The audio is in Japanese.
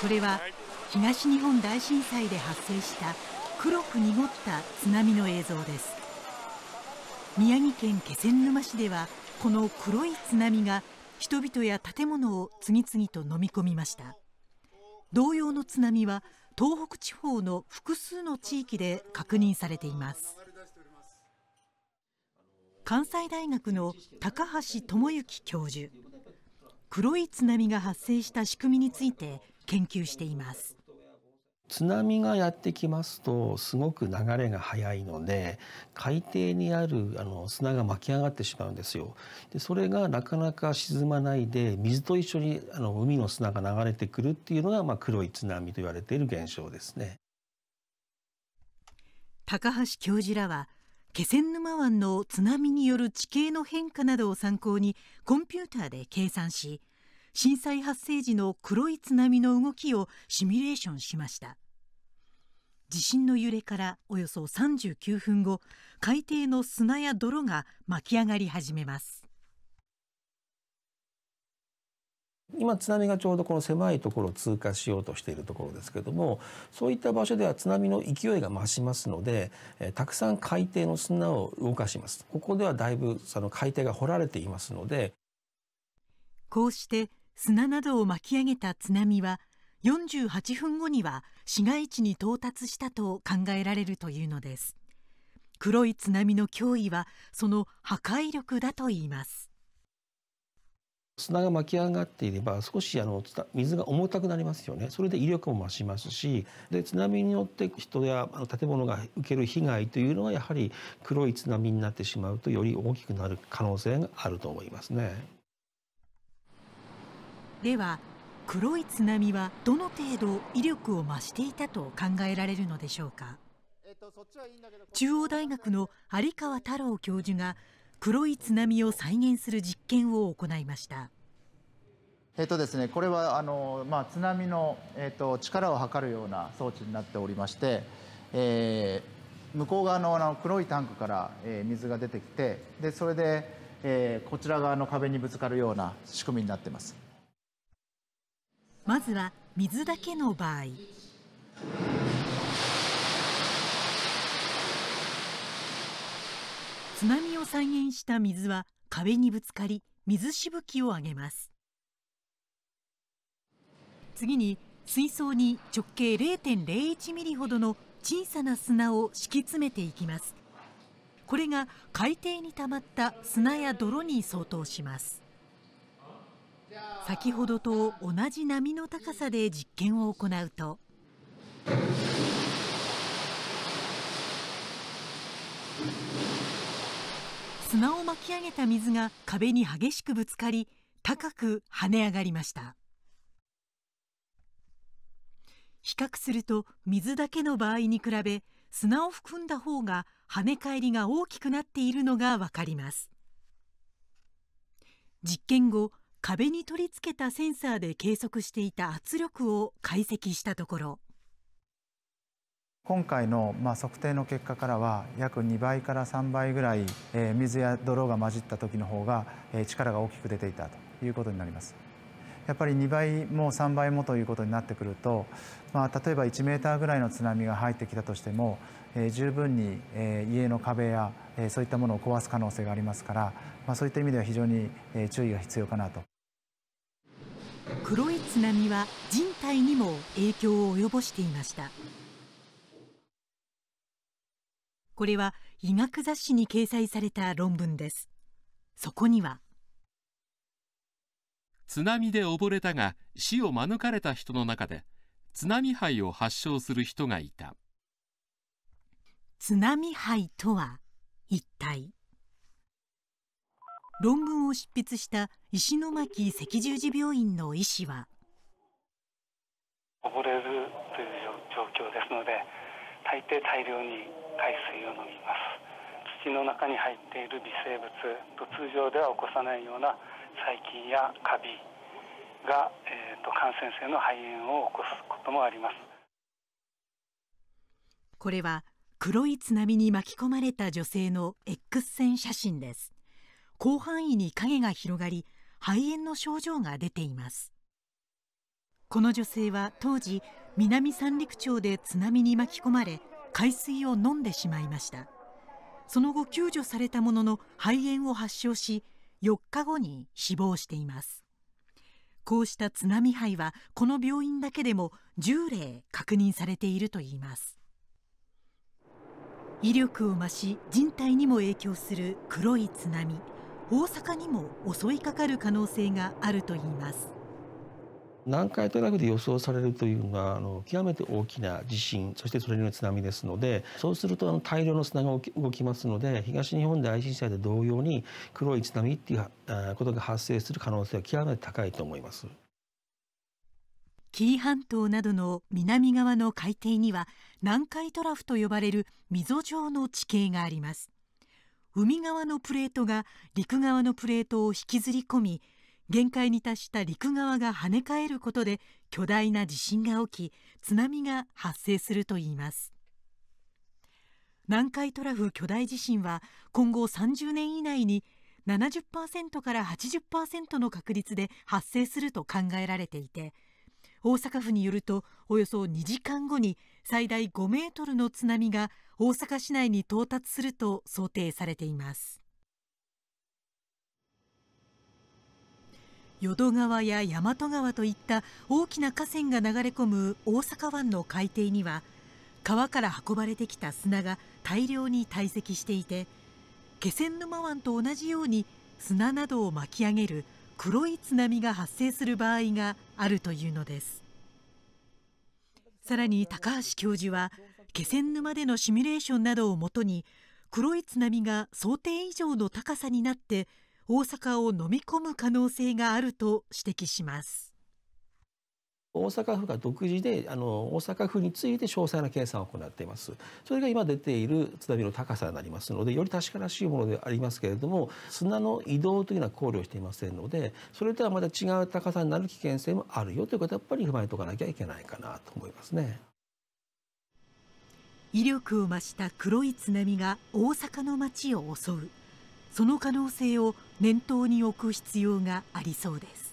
これは東日本大震災で発生した黒く濁った津波の映像です宮城県気仙沼市ではこの黒い津波が人々や建物を次々と飲み込みました同様の津波は東北地方の複数の地域で確認されています関西大学の高橋智之教授黒い津波が発生した仕組みについて研究しています津波がやってきますとすごく流れが速いので海底にあるあの砂が巻き上がってしまうんですよ。でそれがなかなか沈まないで水と一緒にあの海の砂が流れてくるっていうのが、まあ、黒い津波と言われている現象ですね。高橋教授らは気仙沼湾の津波による地形の変化などを参考にコンピューターで計算し震災発生時の黒い津波の動きをシミュレーションしました地震の揺れからおよそ39分後海底の砂や泥が巻き上がり始めます今津波がちょうどこの狭いところを通過しようとしているところですけれどもそういった場所では津波の勢いが増しますので、えたくさん海底の砂を動かしますここではだいぶその海底が掘られていますのでこうして砂などを巻き上げた津波は48分後には市街地に到達したと考えられるというのです黒い津波の脅威はその破壊力だと言います砂が巻き上がっていれば少しあの水が重たくなりますよねそれで威力も増しますしで津波によって人や建物が受ける被害というのはやはり黒い津波になってしまうとより大きくなる可能性があると思いますね。では黒い津波はどの程度威力を増していたと考えられるのでしょうか中央大学の有川太郎教授が黒い津波を再現する実験を行いました。えっとですね、これはあの、まあ、津波の、えっと、力を測るような装置になっておりまして、えー、向こう側のあの黒いタンクから、えー、水が出てきてでそれで、えー、こちら側の壁にぶつかるような仕組みになってます。まずは水だけの場合津波を再現した水は壁にぶつかり水しぶきを上げます次に水槽に直径0.01ミリほどの小さな砂を敷き詰めていきますこれが海底に溜まった砂や泥に相当します先ほどと同じ波の高さで実験を行うと砂を巻き上げた水が壁に激しくぶつかり高く跳ね上がりました比較すると水だけの場合に比べ砂を含んだ方が跳ね返りが大きくなっているのがわかります実験後壁に取り付けたセンサーで計測していた圧力を解析したところ今回のまあ測定の結果からは約2倍から3倍ぐらい、え水や泥が混じった時の方が、え力が大きく出ていたということになります。やっぱり2倍も3倍もということになってくると、まあ、例えば1メーターぐらいの津波が入ってきたとしても、え十分に、え家の壁や、えそういったものを壊す可能性がありますから、まあ、そういった意味では非常に、え注意が必要かなと。黒い津波は人体にも影響を及ぼしていましたこれは医学雑誌に掲載された論文ですそこには津波で溺れたが死を免れた人の中で津波肺を発症する人がいた津波肺とは一体論文を執筆した石巻赤十字病院の医師は溺れるという状況ですので大抵大量に海水を飲みます土の中に入っている微生物と通常では起こさないような細菌やカビが、えーと、感染性の肺炎を起こすこともありますこれは黒い津波に巻き込まれた女性の X 線写真です広範囲に影が広がり肺炎の症状が出ていますこの女性は当時南三陸町で津波に巻き込まれ海水を飲んでしまいましたその後救助されたものの肺炎を発症し4日後に死亡していますこうした津波肺はこの病院だけでも10例確認されているといいます威力を増し人体にも影響する黒い津波大阪にも襲いかかる可能性があるといいます南海トラフで予想されるというのはあの極めて大きな地震そしてそれによる津波ですのでそうするとあの大量の津波が動きますので東日本大震災で同様に黒い津波っていうことが発生する可能性は極めて高いと思います。紀伊半島などの南側の海底には南海トラフと呼ばれる溝状の地形があります海側のプレートが陸側のプレートを引きずり込み限界に達した陸側が跳ね返ることで巨大な地震が起き津波が発生するといいます南海トラフ巨大地震は今後30年以内に70%から80%の確率で発生すると考えられていて大阪府によるとおよそ2時間後に最大5メートルの津波が大阪市内に到達すると想定されています淀川や大和川といった大きな河川が流れ込む大阪湾の海底には川から運ばれてきた砂が大量に堆積していて気仙沼湾と同じように砂などを巻き上げる黒い津波が発生する場合があるというのですさらに高橋教授は気仙沼でのシミュレーションなどをもとに黒い津波が想定以上の高さになって大阪を飲み込む可能性があると指摘します。大阪府が独自であの大阪府について詳細な計算を行っていますそれが今出ている津波の高さになりますのでより確からしいものでありますけれども砂の移動というのは考慮していませんのでそれとはまた違う高さになる危険性もあるよということはやっぱり踏まえておかなきゃいけないかなと思いますね威力を増した黒い津波が大阪の街を襲うその可能性を念頭に置く必要がありそうです